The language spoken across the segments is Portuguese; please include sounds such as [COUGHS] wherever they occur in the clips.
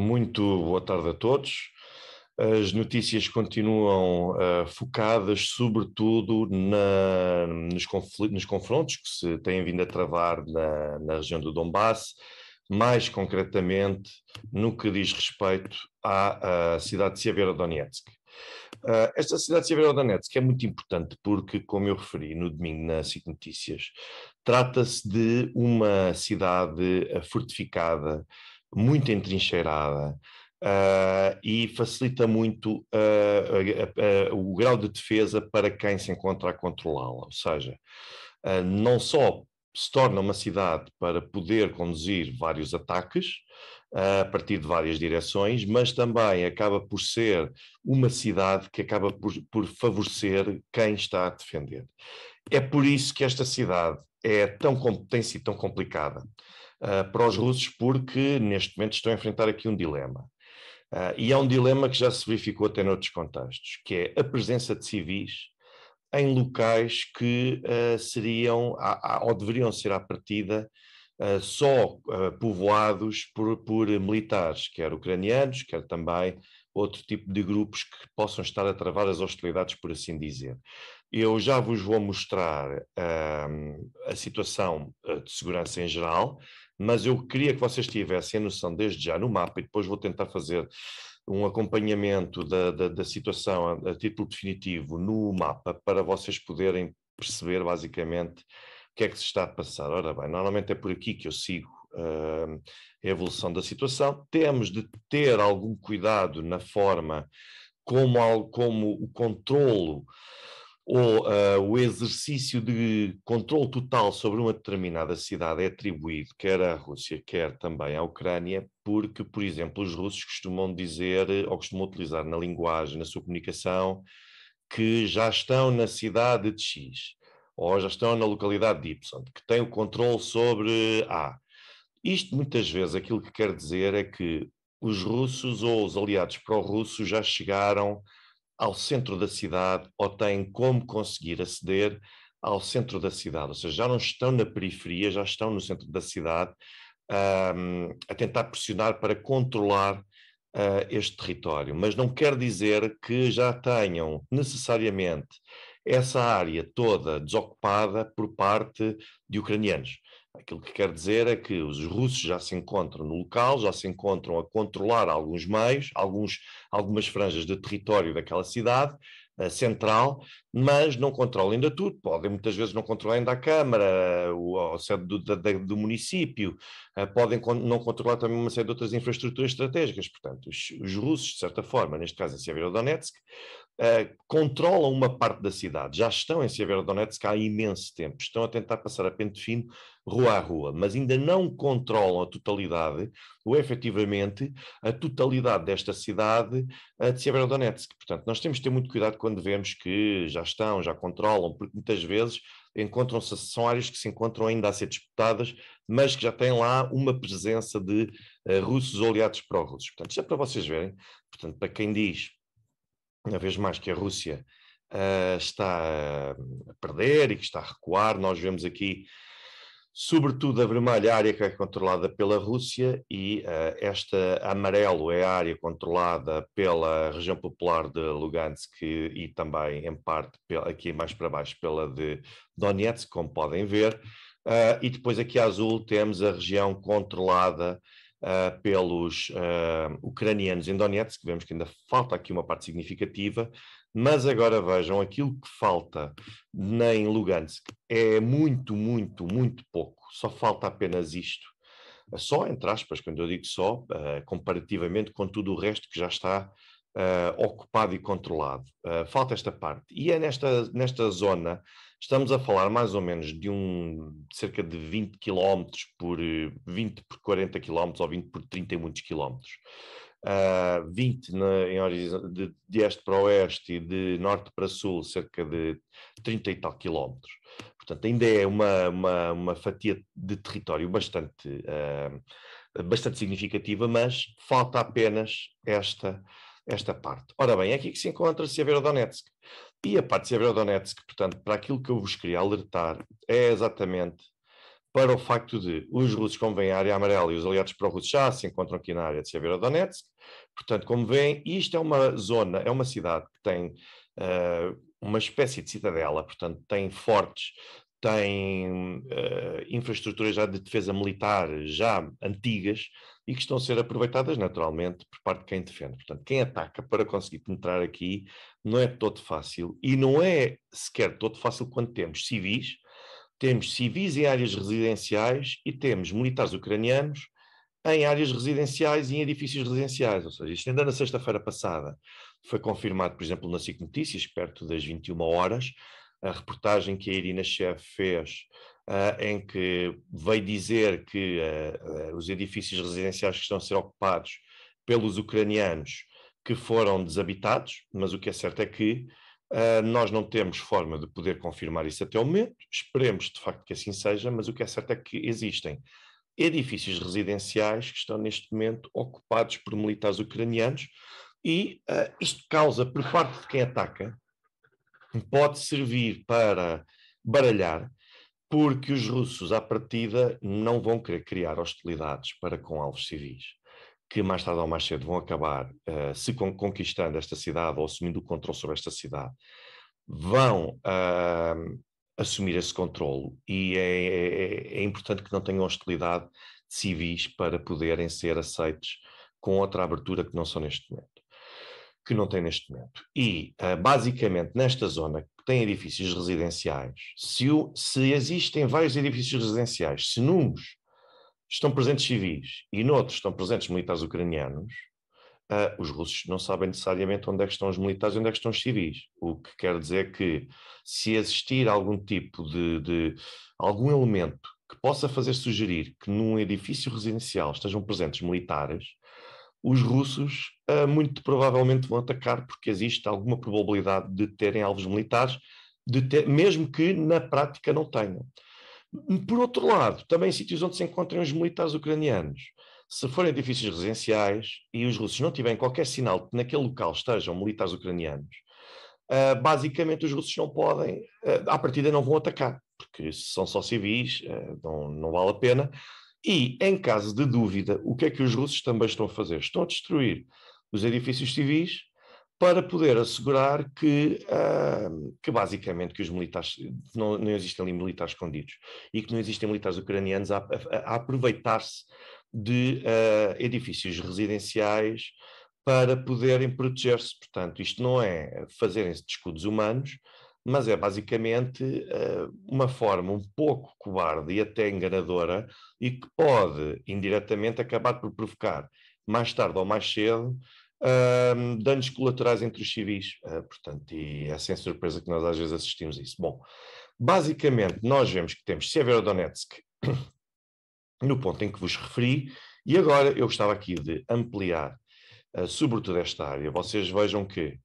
Muito boa tarde a todos. As notícias continuam uh, focadas, sobretudo, na, nos, nos, confrontos que se têm vindo a travar na, na, região do Donbass, mais concretamente no que diz respeito à, à cidade de Severodonetsk. Uh, esta cidade de Severodonetsk é muito importante porque, como eu referi no domingo na SIC Notícias, trata-se de uma cidade eh, fortificada muito entrincheirada uh, e facilita muito uh, o grau de defesa para quem se encontra a controlá-la. Ou seja, ah, não só se torna uma cidade para poder conduzir vários ataques a partir de várias direções, mas também acaba por ser uma cidade que acaba por, por, favorecer quem está a defender. É por isso que esta cidade é tão, tem sido tão complicada uh, para os russos, porque neste momento estão a enfrentar aqui um dilema. Uh, e é um dilema que já se verificou até noutros contextos, que é a presença de civis em locais que uh, seriam, a, a, ou deveriam ser à partida, Uh, só uh, povoados por, por, militares, quer ucranianos, quer também outro tipo de grupos que possam estar a travar as hostilidades, por assim dizer. Eu já vos vou mostrar uh, a situação de segurança em geral, mas eu queria que vocês tivessem a noção desde já no mapa, e depois vou tentar fazer um acompanhamento da, da, da situação a, a, título definitivo no mapa, para vocês poderem perceber basicamente o que é que se está a passar. Ora bem, normalmente é por aqui que eu sigo uh, a evolução da situação. Temos de ter algum cuidado na forma como, como o controlo ou uh, o exercício de controle total sobre uma determinada cidade é atribuído quer à Rússia, quer também à Ucrânia, porque, por exemplo, os russos costumam dizer, ou costumam utilizar na linguagem, na sua comunicação, que já estão na cidade de X, ou já estão na localidade de Y, que têm o controle sobre A. Isto, muitas vezes, aquilo que quer dizer é que os russos ou os aliados pró-russos já chegaram ao centro da cidade ou têm como conseguir aceder ao centro da cidade, ou seja, já não estão na periferia, já estão no centro da cidade um, a tentar pressionar para controlar uh, este território. Mas não quer dizer que já tenham necessariamente essa área toda desocupada por parte de ucranianos. Aquilo que quer dizer é que os russos já se encontram no local, já se encontram a controlar alguns meios, alguns, algumas franjas de território daquela cidade uh, central, mas não controlam ainda tudo. Podem muitas vezes não controlar ainda a Câmara, o, a sede do, da, do município, uh, podem con não controlar também uma série de outras infraestruturas estratégicas. Portanto, os, os russos, de certa forma, neste caso em Severodonetsk, uh, controlam uma parte da cidade. Já estão em Severodonetsk há imenso tempo. Estão a tentar passar a pente fino rua a rua, mas ainda não controlam a totalidade, ou efetivamente a totalidade desta cidade uh, de Severodonetsk. Portanto, nós temos de ter muito cuidado quando vemos que já estão, já controlam, porque muitas vezes encontram-se, são áreas que se encontram ainda a ser disputadas, mas que já têm lá uma presença de uh, russos ou aliados pró-russos. Portanto, isto é para vocês verem, portanto, para quem diz uma vez mais que a Rússia uh, está a perder e que está a recuar, nós vemos aqui sobretudo a vermelha, área que é controlada pela Rússia, e uh, esta amarelo é a área controlada pela região popular de Lugansk e, e também, em parte, pela, aqui mais para baixo, pela de Donetsk, como podem ver. Uh, e depois aqui azul temos a região controlada uh, pelos uh, ucranianos em Donetsk, vemos que ainda falta aqui uma parte significativa, mas agora vejam, aquilo que falta em Lugansk é muito, muito, muito pouco, só falta apenas isto. Só, entre aspas, quando eu digo só, uh, comparativamente com tudo o resto que já está uh, ocupado e controlado. Uh, falta esta parte. E é nesta, nesta zona, estamos a falar mais ou menos de um cerca de 20 km por 20 eh, por 40 km ou 20 por 30 e muitos quilómetros. Uh, 20 na, em, de, de este para oeste e de norte para sul, cerca de 30 e tal quilómetros. Portanto, ainda é uma, uma, uma fatia de território bastante, uh, bastante significativa, mas falta apenas esta esta parte. Ora bem, é aqui que se encontra Severodonetsk. E a parte de Severodonetsk, portanto, para aquilo que eu vos queria alertar, é exatamente para o facto de os russos, como vêm à área amarela e os aliados pró-russos já se encontram aqui na área de Severodonetsk, portanto, como veem, isto é uma zona, é uma cidade que tem uh, uma espécie de cidadela, portanto, tem fortes, tem uh, eh, infraestruturas já de defesa militar já antigas e que estão a ser aproveitadas naturalmente por parte de quem defende. Portanto, quem ataca para conseguir penetrar aqui não é todo fácil e não é sequer todo fácil quando temos civis, temos civis em áreas residenciais e temos militares ucranianos em áreas residenciais e em edifícios residenciais. Ou seja, isto ainda na sexta-feira passada foi confirmado, por exemplo, na SIC Notícias, perto das 21 horas, a reportagem que a Irina Chef fez, uh, em que veio dizer que uh, os edifícios residenciais que estão a ser ocupados pelos ucranianos que foram desabitados, mas o que é certo é que Uh, nós não temos forma de poder confirmar isso até o momento, esperemos de facto que assim seja, mas o que é certo é que existem edifícios residenciais que estão neste momento ocupados por militares ucranianos e uh, isto causa, por parte de quem ataca, pode servir para baralhar, porque os russos, à partida, não vão querer criar hostilidades para com alvos civis, que mais tarde ou mais cedo vão acabar uh, se conquistando esta cidade ou assumindo o controle sobre esta cidade. Vão uh, assumir esse controle e é, é, é, é, importante que não tenham hostilidade civis para poderem ser aceitos com outra abertura que não são neste momento que não tem neste momento. E, ah, basicamente, nesta zona que tem edifícios residenciais, se, o, se existem vários edifícios residenciais, se nos estão presentes civis e noutros estão presentes militares ucranianos, Uh, os russos não sabem necessariamente onde é que estão os militares e onde é que estão os civis. O que quer dizer que, se existir algum tipo de. de algum elemento que possa fazer sugerir que num edifício residencial estejam presentes militares, os russos uh, muito provavelmente vão atacar porque existe alguma probabilidade de terem alvos militares, de ter, mesmo que na prática não tenham. Por outro lado, também sítios onde se encontrem os militares ucranianos, se forem edifícios residenciais e os russos não tiverem qualquer sinal de que naquele local estejam militares ucranianos, uh, basicamente os russos não podem, uh, à partida não vão atacar, porque se são só civis, uh, não, não vale a pena. E, em caso de dúvida, o que é que os russos também estão a fazer? Estão a destruir os edifícios civis para poder assegurar que, uh, que basicamente, que os militares, não, não existem ali militares escondidos e que não existem militares ucranianos a, a, a aproveitar-se de uh, edifícios residenciais para poderem proteger-se. Portanto, isto não é fazerem-se de escudos humanos, mas é basicamente eh, uma forma um pouco cobarde e até enganadora e que pode indiretamente acabar por provocar, mais tarde ou mais cedo, ehm, danos colaterais entre os civis. Uh, portanto, e é sem surpresa que nós às vezes assistimos isso. Bom, basicamente, nós vemos que temos Severodonetsk [COUGHS] no ponto em que vos referi, e agora eu gostava aqui de ampliar, uh, sobretudo esta área. Vocês vejam que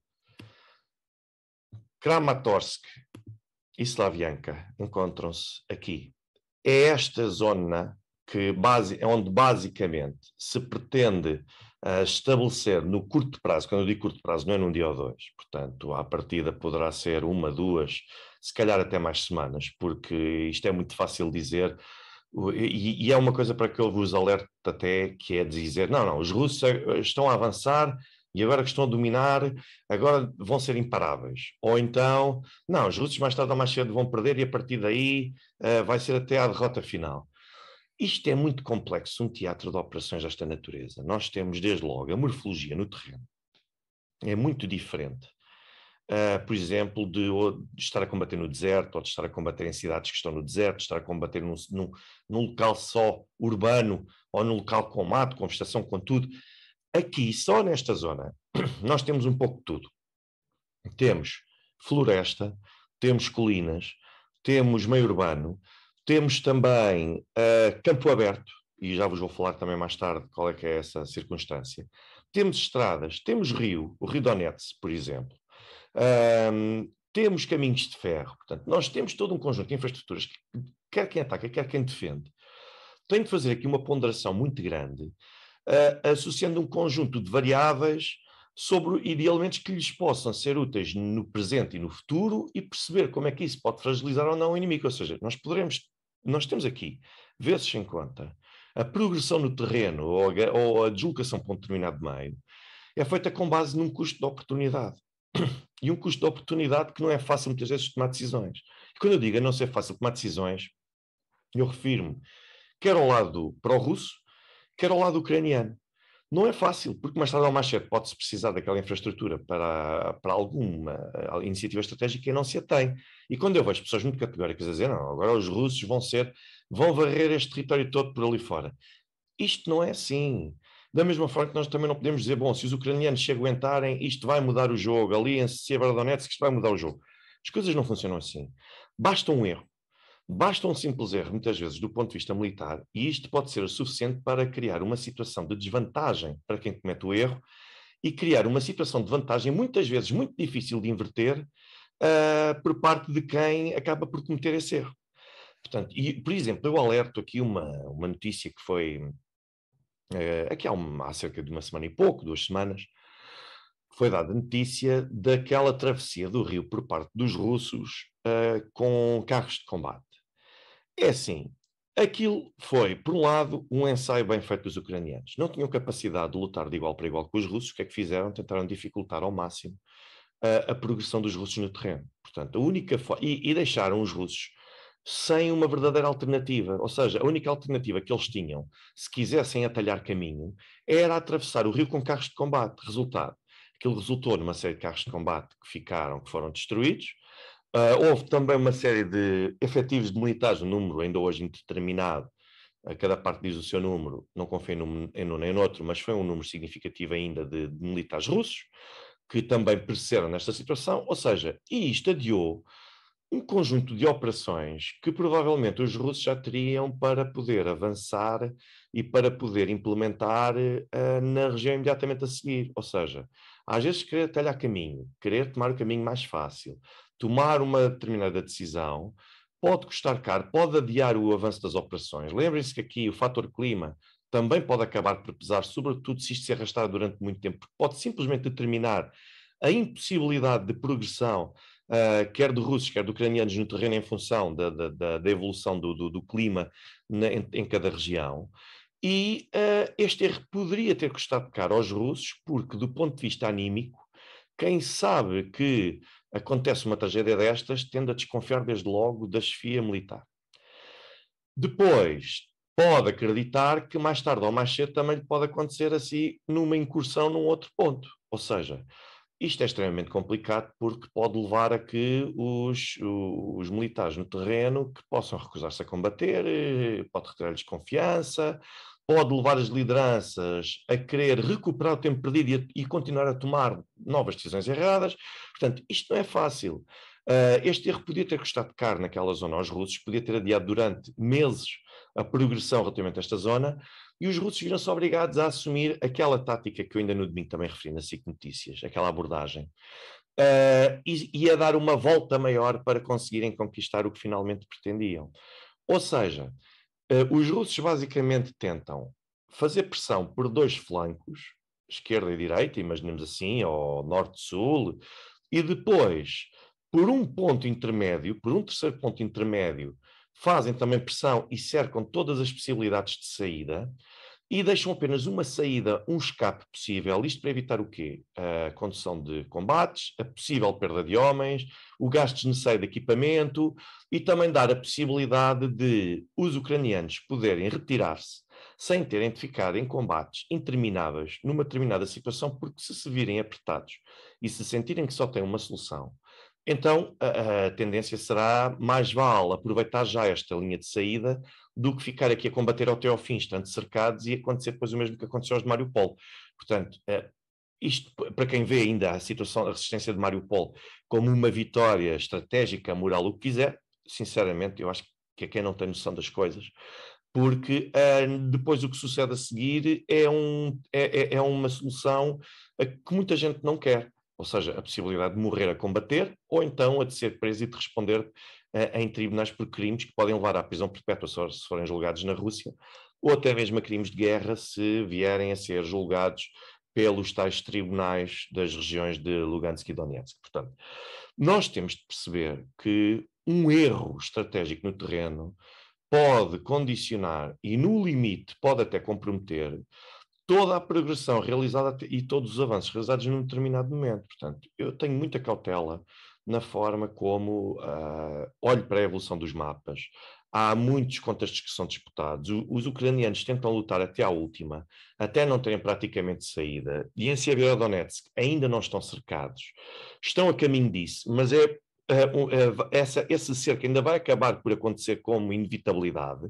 Kramatorsk e Slavyanka encontram-se aqui. É esta zona que base, é onde basicamente se pretende uh, estabelecer no curto prazo, quando eu digo curto prazo, não é num dia ou dois, portanto, a partida poderá ser uma, duas, se calhar até mais semanas, porque isto é muito fácil dizer, e, e é uma coisa para que eu vos alerto até, que é dizer, não, não, os russos eh, estão a avançar e agora que estão a dominar, agora vão ser imparáveis. Ou então, não, os russos mais tarde ou mais cedo vão perder e a partir daí uh, vai ser até à derrota final. Isto é muito complexo, um teatro de operações desta natureza. Nós temos, desde logo, a morfologia no terreno. É muito diferente, uh, por exemplo, de, de, estar a combater no deserto, ou de estar a combater em cidades que estão no deserto, de estar a combater num, num, num local só urbano, ou num local com mato, com vegetação, com tudo. Aqui, só nesta zona, [CLEARS THROAT] nós temos um pouco de tudo. Temos floresta, temos colinas, temos meio urbano, temos também uh, campo aberto, e já vos vou falar também mais tarde qual é que é essa circunstância. Temos estradas, temos rio, o Rio Donetsk, por exemplo. Uh, temos caminhos de ferro. Portanto, nós temos todo um conjunto de infraestruturas que quer quem ataca, quer quem defende, Tenho de fazer aqui uma ponderação muito grande uh, associando um conjunto de variáveis sobre de elementos que lhes possam ser úteis no presente e no futuro e perceber como é que isso pode fragilizar ou não o inimigo. Ou seja, nós poderemos, nós temos aqui, vezes sem conta, a progressão no terreno ou a, ou a deslocação para um determinado meio é feita com base num custo de oportunidade. [CLEARS THROAT] E um custo de oportunidade que não é fácil muitas vezes tomar decisões. E quando eu digo não ser fácil tomar decisões, eu refiro-me quer ao lado pró-russo, quer ao lado ucraniano. Não é fácil, porque mais tarde ou mais cedo pode-se precisar daquela infraestrutura para, para alguma iniciativa estratégica e não se a tem. E quando eu vejo pessoas muito categóricas a dizer, não, agora os russos vão ser, vão varrer este território todo por ali fora. Isto não é assim. Da mesma forma que nós também não podemos dizer, bom, se os ucranianos se aguentarem, isto vai mudar o jogo, ali em Severodonetsk isto vai mudar o jogo. As coisas não funcionam assim. Basta um erro. Basta um simples erro, muitas vezes, do ponto de vista militar, e isto pode ser o suficiente para criar uma situação de desvantagem para quem comete o erro e criar uma situação de vantagem, muitas vezes muito difícil de inverter, uh, por parte de quem acaba por cometer esse erro. Portanto, e, por exemplo, eu alerto aqui uma, uma notícia que foi uh, aqui há, uma, há cerca de uma semana e pouco, duas semanas, foi dada notícia daquela travessia do rio por parte dos russos uh, com carros de combate. É assim, aquilo foi, por um lado, um ensaio bem feito dos ucranianos. Não tinham capacidade de lutar de igual para igual com os russos, o que é que fizeram? Tentaram dificultar ao máximo a, a progressão dos russos no terreno. Portanto, a única e, e deixaram os russos sem uma verdadeira alternativa. Ou seja, a única alternativa que eles tinham, se quisessem atalhar caminho, era atravessar o rio com carros de combate. Resultado, aquilo resultou numa série de carros de combate que ficaram, que foram destruídos, Uh, houve também uma série de efetivos de militares, um número ainda hoje indeterminado, a cada parte diz o seu número, não confio num, em um nem no outro, mas foi um número significativo ainda de, de militares russos, que também pereceram nesta situação, ou seja, e isto adiou um conjunto de operações que provavelmente os russos já teriam para poder avançar e para poder implementar uh, na região imediatamente a seguir. Ou seja, às vezes querer talhar caminho, querer tomar o caminho mais fácil, tomar uma determinada decisão pode custar caro, pode adiar o avanço das operações. Lembrem-se que aqui o fator clima também pode acabar por pesar, sobretudo se isto se arrastar durante muito tempo, porque pode simplesmente determinar a impossibilidade de progressão, uh, quer de russos, quer de ucranianos, no terreno em função da, da, da evolução do, do, do clima na, em, em, cada região. E uh, este erro poderia ter custado caro aos russos, porque, do ponto de vista anímico, quem sabe que acontece uma tragédia destas, tendo a desconfiar desde logo da chefia militar. Depois, pode acreditar que mais tarde ou mais cedo também lhe pode acontecer assim numa incursão num outro ponto. Ou seja, isto é extremamente complicado porque pode levar a que os, os militares no terreno que possam recusar-se a combater, eh, pode retirar-lhes confiança, pode levar as lideranças a querer recuperar o tempo perdido e, a, e continuar a tomar novas decisões erradas. Portanto, isto não é fácil. Uh, este erro podia ter custado caro naquela zona aos russos, podia ter adiado durante meses a progressão relativamente a esta zona, e os russos viram-se obrigados a assumir aquela tática que eu ainda no domingo também referi na SIC Notícias, aquela abordagem, uh, e, e a dar uma volta maior para conseguirem conquistar o que finalmente pretendiam. Ou seja, eh, os russos basicamente tentam fazer pressão por dois flancos, esquerda e direita, imaginemos assim, ou norte-sul, e depois, por um ponto intermédio, por um terceiro ponto intermédio, fazem também pressão e cercam todas as possibilidades de saída, e deixam apenas uma saída, um escape possível. Isto para evitar o quê? A condução de combates, a possível perda de homens, o gasto desnecessário de equipamento e também dar a possibilidade de os ucranianos poderem retirar-se sem terem de ficar em combates intermináveis numa determinada situação, porque se se virem apertados e se sentirem que só têm uma solução, então, a, a, tendência será mais vale aproveitar já esta linha de saída do que ficar aqui a combater até ao fim, estando cercados, e acontecer depois o mesmo que aconteceu aos de Mariupol. Portanto, eh, isto, para quem vê ainda a situação, a resistência de Mariupol como uma vitória estratégica, moral, o que quiser, sinceramente, eu acho que é quem não tem noção das coisas, porque eh, depois o que sucede a seguir é, um, é, é, é uma solução que muita gente não quer ou seja, a possibilidade de morrer a combater, ou então a de ser preso e de responder uh, em tribunais por crimes que podem levar à prisão perpétua se forem julgados na Rússia, ou até mesmo a crimes de guerra se vierem a ser julgados pelos tais tribunais das regiões de Lugansk e Donetsk. Portanto, nós temos de perceber que um erro estratégico no terreno pode condicionar e, no limite, pode até comprometer toda a progressão realizada e todos os avanços realizados num determinado momento. Portanto, eu tenho muita cautela na forma como uh, olho para a evolução dos mapas. Há muitos contextos que são disputados. os ucranianos tentam lutar até à última, até não terem praticamente saída. E em Severodonetsk ainda não estão cercados. Estão a caminho disso, mas é, é, é essa, esse cerco ainda vai acabar por acontecer como inevitabilidade,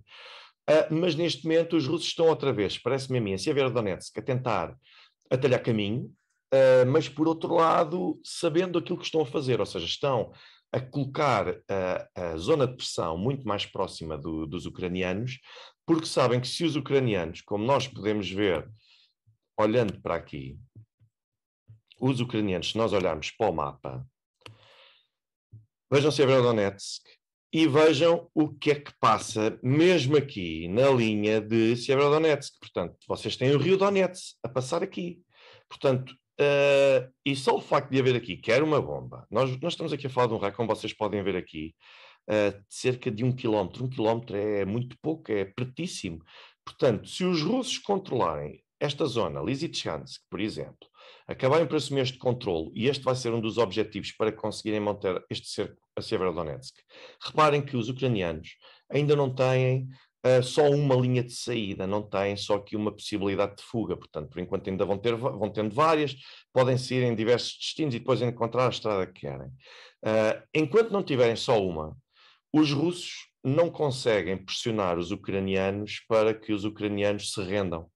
Uh, mas neste momento os russos estão outra vez, parece-me a mim, em Severodonetsk, a tentar atalhar caminho, uh, mas por outro lado, sabendo aquilo que estão a fazer, ou seja, estão a colocar a, ah, a zona de pressão muito mais próxima do, dos ucranianos, porque sabem que se os ucranianos, como nós podemos ver olhando para aqui, os ucranianos, se nós olharmos para o mapa, vejam Severodonetsk, é e vejam o que é que passa, mesmo aqui na linha de Severodonetsk. Portanto, vocês têm o Rio Donetsk a passar aqui. Portanto, uh, e só o facto de haver aqui, quer uma bomba, nós, nós estamos aqui a falar de um raio, como vocês podem ver aqui, uh, cerca de um quilómetro. Um quilómetro é muito pouco, é pertíssimo. Portanto, se os russos controlarem esta zona, Lysychansk, por exemplo, acabarem por assumir este controle, e este vai ser um dos objetivos para conseguirem manter este cerco a Severodonetsk, reparem que os ucranianos ainda não têm uh, só uma linha de saída, não têm só aqui uma possibilidade de fuga, portanto, por enquanto ainda vão, ter, vão tendo várias, podem sair em diversos destinos e depois encontrar a estrada que querem. Uh, enquanto não tiverem só uma, os russos não conseguem pressionar os ucranianos para que os ucranianos se rendam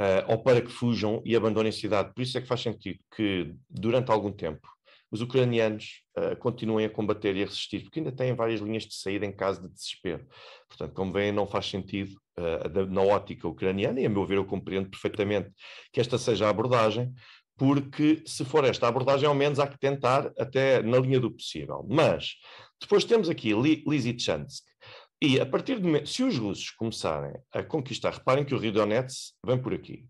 uh, ou para que fujam e abandonem a cidade. Por isso é que faz sentido que, durante algum tempo, os ucranianos uh, continuem a combater e a resistir, porque ainda têm várias linhas de saída em caso de desespero. Portanto, como veem, não faz sentido, uh, da, na ótica ucraniana, e a meu ver eu compreendo perfeitamente que esta seja a abordagem, porque se for esta abordagem, ao menos há que tentar até na linha do possível. Mas, depois temos aqui Lysychansk, e a partir do momento, se os russos começarem a conquistar, reparem que o Rio Donetsk vem por aqui.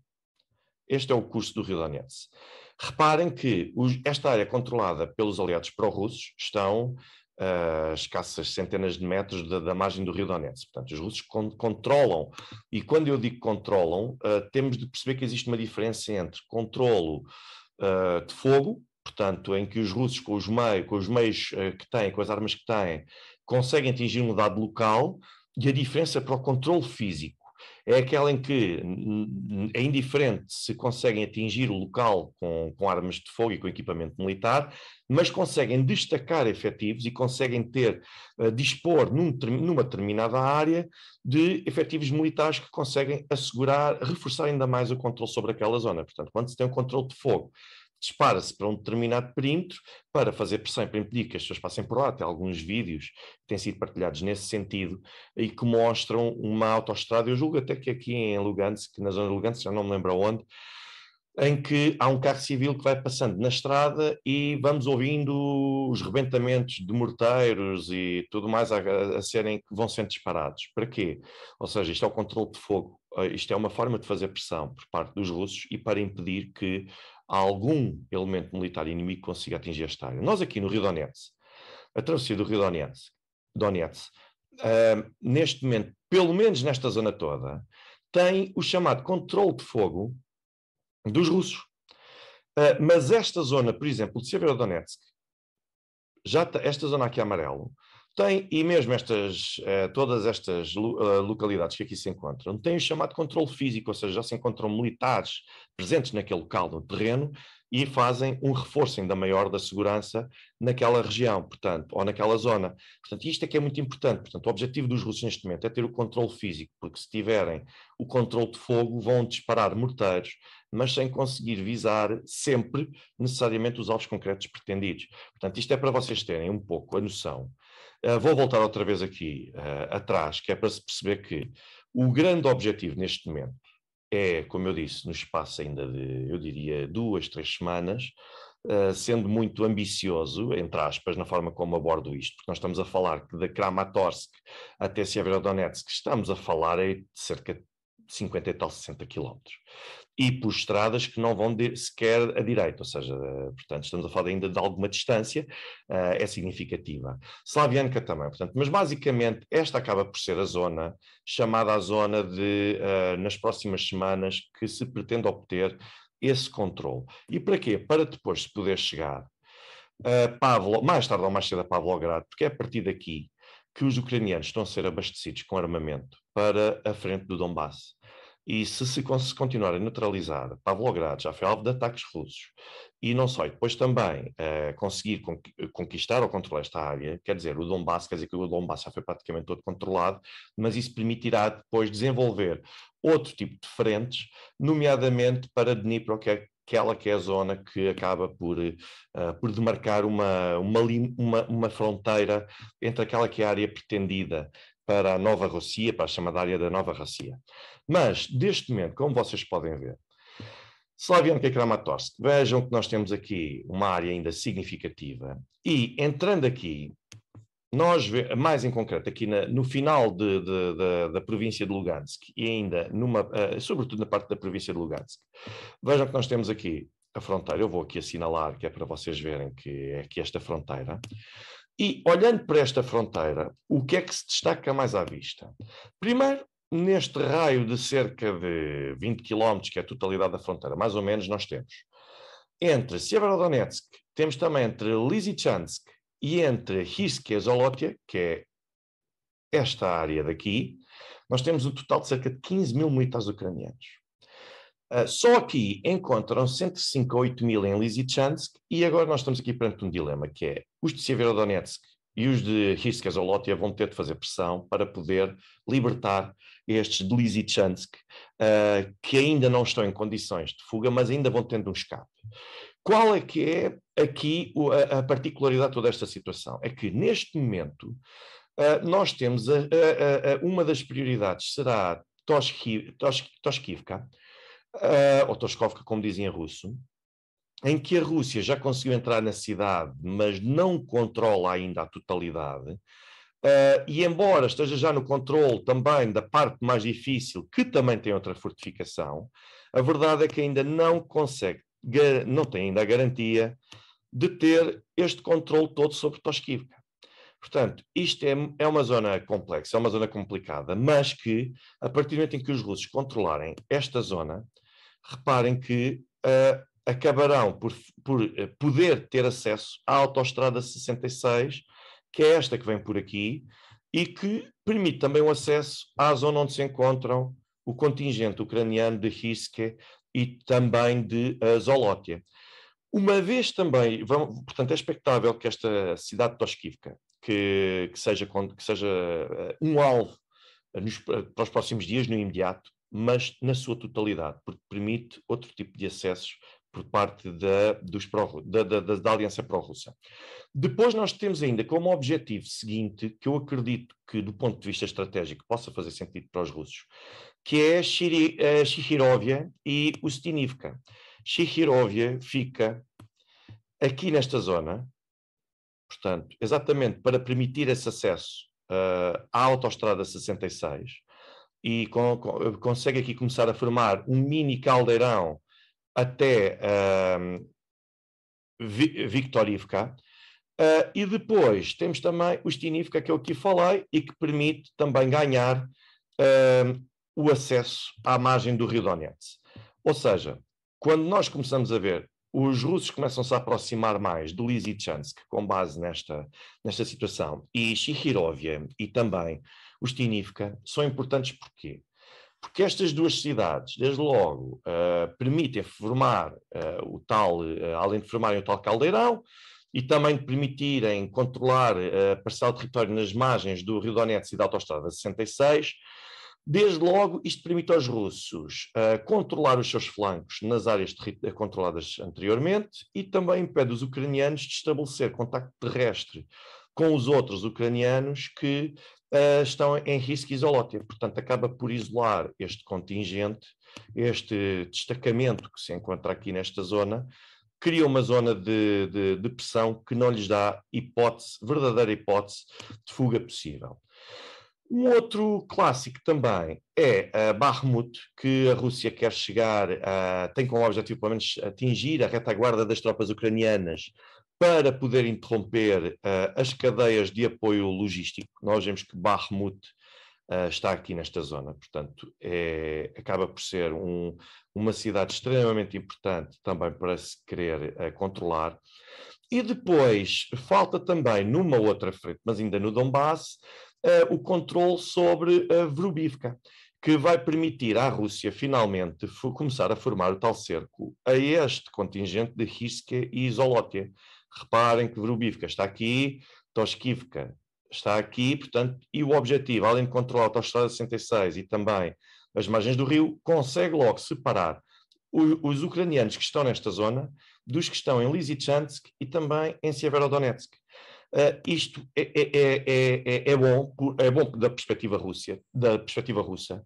Este é o curso do Rio Donetsk. Reparem que os, esta área controlada pelos aliados pró-russos estão a uh, escassas centenas de metros da, da, margem do Rio Donetsk. Portanto, os russos con controlam, e quando eu digo controlam, uh, temos de perceber que existe uma diferença entre controlo uh, de fogo, portanto, em que os russos, com os, meios, com os meios ah, que têm, com as armas que têm, conseguem atingir um dado local e a diferença para o controle físico é aquela em que é indiferente se conseguem atingir o local com, com, armas de fogo e com equipamento militar, mas conseguem destacar efetivos e conseguem ter, uh, dispor num, numa determinada área de efetivos militares que conseguem assegurar, reforçar ainda mais o controle sobre aquela zona. Portanto, quando se tem um controle de fogo dispara-se para um determinado perímetro para fazer pressão para impedir que as pessoas passem por lá. Até alguns vídeos que têm sido partilhados nesse sentido e que mostram uma autoestrada, eu julgo até que aqui em Lugansk, na zona de Lugansk, já não me lembro onde, em que há um carro civil que vai passando na estrada e vamos ouvindo os rebentamentos de morteiros e tudo mais a, a serem, que vão sendo disparados. Para quê? Ou seja, isto é o controle de fogo, eh, isto é uma forma de fazer pressão por parte dos russos e para impedir que algum elemento militar inimigo consiga atingir esta área. Nós aqui no Rio Donetsk, a travessia do Rio Donetsk, Donetsk uh, neste momento, pelo menos nesta zona toda, tem o chamado controle de fogo dos russos. Uh, mas esta zona, por exemplo, de Severodonetsk, já esta zona aqui é amarelo, tem, e mesmo estas, eh, todas estas eh, localidades que aqui se encontram, têm o chamado controle físico, ou seja, já se encontram militares presentes naquele local, no terreno, e fazem um reforço ainda maior da segurança naquela região, portanto, ou naquela zona. Portanto, isto é que é muito importante. Portanto, o objetivo dos russos neste momento é ter o controle físico, porque se tiverem o controle de fogo, vão disparar morteiros, mas sem conseguir visar sempre necessariamente os alvos concretos pretendidos. Portanto, isto é para vocês terem um pouco a noção eh, vou voltar outra vez aqui eh, atrás, que é para se perceber que o grande objetivo neste momento é, como eu disse, no espaço ainda de, eu diria, duas, três semanas, Uh, sendo muito ambicioso, entre aspas, na forma como abordo isto, porque nós estamos a falar que da Kramatorsk até Severodonetsk, estamos a falar aí de cerca de 50 e tal, 60 quilómetros e por estradas que não vão de, sequer a direito, ou seja, portanto, estamos a falar ainda de alguma distância, uh, é significativa. Slavianka também, portanto, mas basicamente esta acaba por ser a zona chamada a zona de, uh, nas próximas semanas, que se pretende obter esse controle. E para quê? Para depois se poder chegar uh, Pavlo, mais tarde ou mais cedo a Pavlograd, porque é a partir daqui que os ucranianos estão a ser abastecidos com armamento para a frente do Donbass. E se se continuar a neutralizar, Pavlograd já foi alvo de ataques russos, e não só, e depois também uh, conseguir conquistar ou controlar esta área, quer dizer, o Donbass, quer dizer que o Donbass já foi praticamente todo controlado, mas isso permitirá depois desenvolver outro tipo de frentes, nomeadamente para Dnipro, que é aquela que é a zona que acaba por, uh, por demarcar uma, uma, uma, uma, fronteira entre aquela que é a área pretendida para a Nova Rússia, para a chamada área da Nova Rússia. Mas, deste momento, como vocês podem ver, Slavyanka e Kramatorsk, vejam que nós temos aqui uma área ainda significativa. E, entrando aqui, nós, mais em concreto, aqui na, no final de, de, de, da província de Lugansk, e ainda, numa, uh, sobretudo na parte da província de Lugansk, vejam que nós temos aqui a fronteira. Eu vou aqui assinalar, que é para vocês verem que é aqui esta fronteira. E olhando para esta fronteira, o que é que se destaca mais à vista? Primeiro, neste raio de cerca de 20 km, que é a totalidade da fronteira, mais ou menos, nós temos entre Severodonetsk, temos também entre Lysychansk e entre Hiske-Zolotia, que é esta área daqui, nós temos um total de cerca de 15 mil militares ucranianos. Uh, só aqui encontram 105 a 8 mil em Lysychansk e agora nós estamos aqui perante um dilema que é os de Severodonetsk e os de Hirskazolotia vão ter de fazer pressão para poder libertar estes de Lysychansk uh, que ainda não estão em condições de fuga, mas ainda vão tendo um escape. Qual é que é aqui a, a particularidade de toda esta situação? É que neste momento uh, nós temos a, a, uma das prioridades será Toshkivka, uh, ou Toskovka, como dizem em russo, em que a Rússia já conseguiu entrar na cidade, mas não controla ainda a totalidade, uh, e embora esteja já no controle também da parte mais difícil, que também tem outra fortificação, a verdade é que ainda não consegue, não tem ainda a garantia de ter este controle todo sobre Toskivka. Portanto, isto é, é uma zona complexa, é uma zona complicada, mas que, a partir do momento em que os russos controlarem esta zona, reparem que uh, acabarão por, por uh, poder ter acesso à Autostrada 66, que é esta que vem por aqui, e que permite também o acesso à zona onde se encontram o contingente ucraniano de Hiske e também de uh, eh, Zolotia. Uma vez também, vamos, portanto, é expectável que esta cidade de Toskivka, que, que, seja, que seja um alvo nos, para os próximos dias, no imediato, mas na sua totalidade, porque permite outro tipo de acessos por parte da, dos pró, da, da, da Aliança Pró-Russa. Depois nós temos ainda como objetivo seguinte, que eu acredito que do ponto de vista estratégico possa fazer sentido para os russos, que é a Shihirovia e Ustinivka. Chihirovia fica aqui nesta zona, portanto, exatamente para permitir esse acesso uh, à autostrada 66, e com, com, consegue aqui começar a formar um mini caldeirão até um, Victorivka. Uh, ah, e depois temos também o Stinivka, que eu aqui falei, e que permite também ganhar uh, o acesso à margem do Rio Donetsk. Ou seja, quando nós começamos a ver os russos começam-se a aproximar mais de Lysychansk, com base nesta, nesta situação, e Shikhirovia, e também Ustinivka, são importantes porquê? Porque estas duas cidades, desde logo, uh, permitem formar uh, o tal, uh, além de formarem o tal caldeirão, e também permitirem controlar a parcial território nas margens do Rio Donetsk e da Autostrada 66. Desde logo, isto permite aos russos controlar os seus flancos nas áreas controladas anteriormente e também impede os ucranianos de estabelecer contacto terrestre com os outros ucranianos que eh, estão em risco isolótico. Portanto, acaba por isolar este contingente, este destacamento que se encontra aqui nesta zona, cria uma zona de, de, de pressão que não lhes dá hipótese, verdadeira hipótese de fuga possível. Um outro clássico também é a Bakhmut, que a Rússia quer chegar, a, tem como objetivo, pelo menos, atingir a retaguarda das tropas ucranianas para poder interromper uh, as cadeias de apoio logístico. Nós vemos que Bakhmut uh, está aqui nesta zona, portanto, é, acaba por ser um, uma cidade extremamente importante também para se querer uh, controlar. E depois falta também, numa outra frente, mas ainda no Donbass, o controle sobre a Vrubivka que vai permitir à Rússia finalmente começar a formar o tal cerco a este contingente de Hiske e Zolotia, Reparem que Vrubivka está aqui, Toshkivka está aqui, portanto, e o objetivo, além de controlar a autostrada 66 e também as margens do rio, consegue logo separar os, os ucranianos que estão nesta zona dos que estão em Lysychansk e também em Severodonetsk. Uh, isto é, é, é, é, bom, é bom da perspectiva, da perspectiva russa,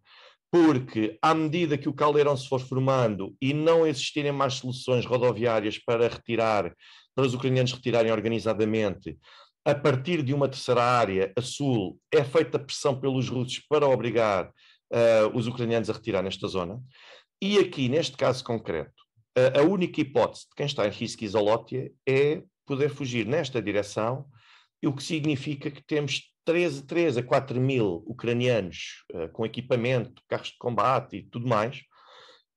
porque à medida que o caldeirão se for formando e não existirem mais soluções rodoviárias para retirar para os ucranianos retirarem organizadamente a partir de uma terceira área, a sul, é feita pressão pelos russos para obrigar uh, os ucranianos a retirar nesta zona. E aqui, neste caso concreto, a única hipótese de quem está em risco isolote é poder fugir nesta direção, o que significa que temos 13, 13 a 4 mil ucranianos uh, com equipamento, carros de combate e tudo mais,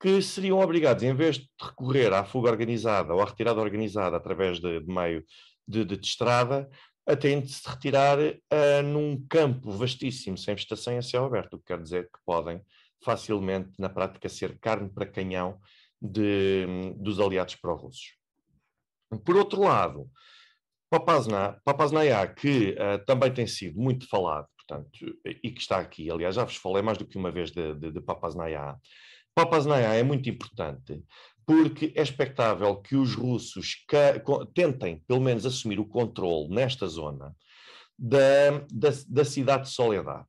que seriam obrigados, em vez de recorrer à fuga organizada ou à retirada organizada através de, de meio de, de, de estrada, a terem de se retirar uh, num campo vastíssimo, sem vegetação e a céu aberto, o que quer dizer que podem facilmente, na prática, ser carne para canhão de, dos aliados pró-russos. Por outro lado, Papazna, Papaznaya, que uh, também tem sido muito falado, portanto, e que está aqui, aliás, já vos falei mais do que uma vez de, de, de Papaznaya, Papaznaya é muito importante porque é expectável que os russos tentem, pelo menos, assumir o controle nesta zona da, da, da cidade de Soledad.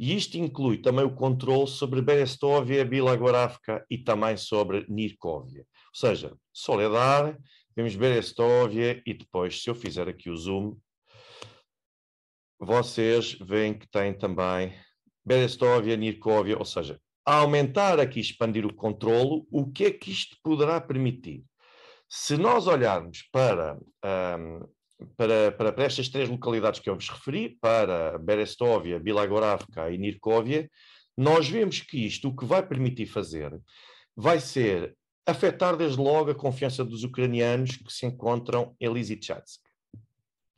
E isto inclui também o controle sobre Bila Bilagoravka e também sobre Nirkovia. Ou seja, Soledad, temos Berestovia e depois, se eu fizer aqui o zoom, vocês veem que tem também Berestovia, Nirkovia, ou seja, a aumentar aqui, expandir o controlo, o que é que isto poderá permitir? Se nós olharmos para, um, para, para, para, estas três localidades que eu vos referi, para Berestovia, Bilagoravka e Nirkovia, nós vemos que isto o que vai permitir fazer vai ser afetar desde logo a confiança dos ucranianos que se encontram em Lysychatsk.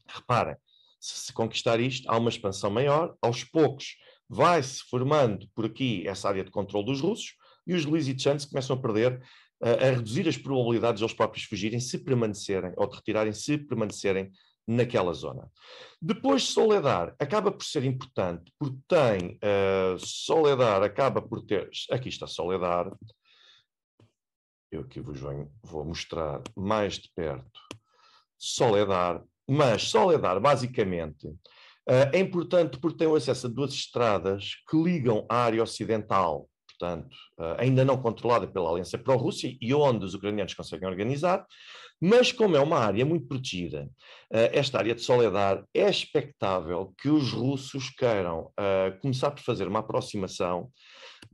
Reparem, se se conquistar isto, há uma expansão maior, aos poucos vai-se formando por aqui essa área de controle dos russos e os Lisitians começam a perder, a, a reduzir as probabilidades de eles próprios fugirem se permanecerem, ou de retirarem se permanecerem naquela zona. Depois, Soledar acaba por ser importante, porque tem, uh, Soledar acaba por ter, aqui está Soledar, eu aqui vos venho, vou mostrar mais de perto, Soledar, mas Soledar, basicamente, ah, é importante porque tem o acesso a duas estradas que ligam a área ocidental, portanto, ah, ainda não controlada pela Aliança Pró-Rússia e onde os ucranianos conseguem organizar, mas como é uma área muito protegida, eh, esta área de Soledar é expectável que os russos queiram eh, começar por fazer uma aproximação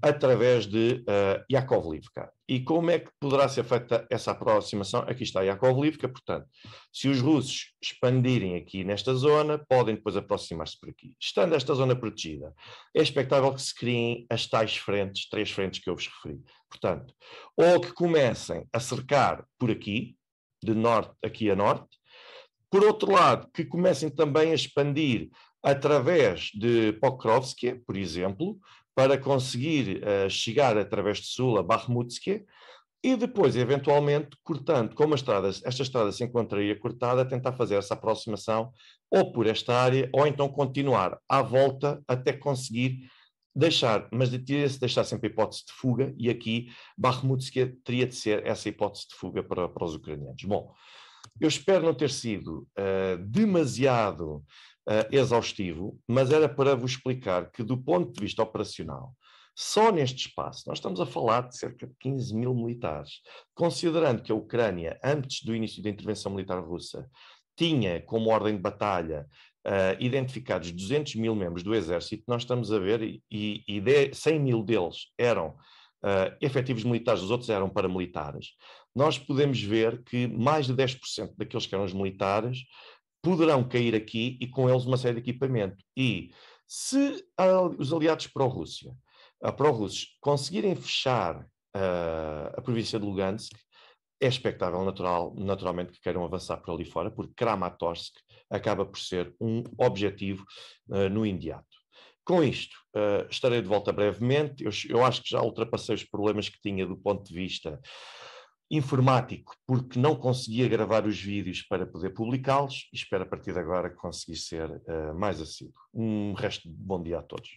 através de eh, Yakovlivka. E como é que poderá ser feita essa aproximação? Aqui está Yakovlivka, portanto, se os russos expandirem aqui nesta zona, podem depois aproximar-se por aqui. Estando esta zona protegida, é expectável que se criem as tais frentes, três frentes que eu vos referi. Portanto, ou que comecem a cercar por aqui, de norte aqui a norte. Por outro lado, que comecem também a expandir através de Pokrovsky, por exemplo, para conseguir uh, chegar através de Sul a Bakhmutsky, e depois, eventualmente, cortando, como estrada, esta estrada se encontraria cortada, tentar fazer essa aproximação ou por esta área, ou então continuar à volta até conseguir deixar, mas teria se deixar sempre a hipótese de fuga, e aqui Bakhmutsk teria de ser essa hipótese de fuga para, para os ucranianos. Bom, eu espero não ter sido uh, demasiado uh, exaustivo, mas era para vos explicar que, do ponto de vista operacional, só neste espaço, nós estamos a falar de cerca de 15 mil militares, considerando que a Ucrânia, antes do início da intervenção militar russa, tinha como ordem de batalha uh, identificados 200 mil membros do Exército, nós estamos a ver, e, e de, 100 mil deles eram uh, efetivos militares, os outros eram paramilitares, nós podemos ver que mais de 10% daqueles que eram os militares poderão cair aqui e com eles uma série de equipamento. E se os aliados pró-Rússia, pró-russos, conseguirem fechar uh, a província de Lugansk, é expectável natural, naturalmente que queiram avançar por ali fora, porque Kramatorsk acaba por ser um objetivo uh, no imediato. Com isto, uh, estarei de volta brevemente. Eu, eu, acho que já ultrapassei os problemas que tinha do ponto de vista informático, porque não conseguia gravar os vídeos para poder publicá-los espero a partir de agora conseguir ser uh, mais assíduo. Um resto de bom dia a todos.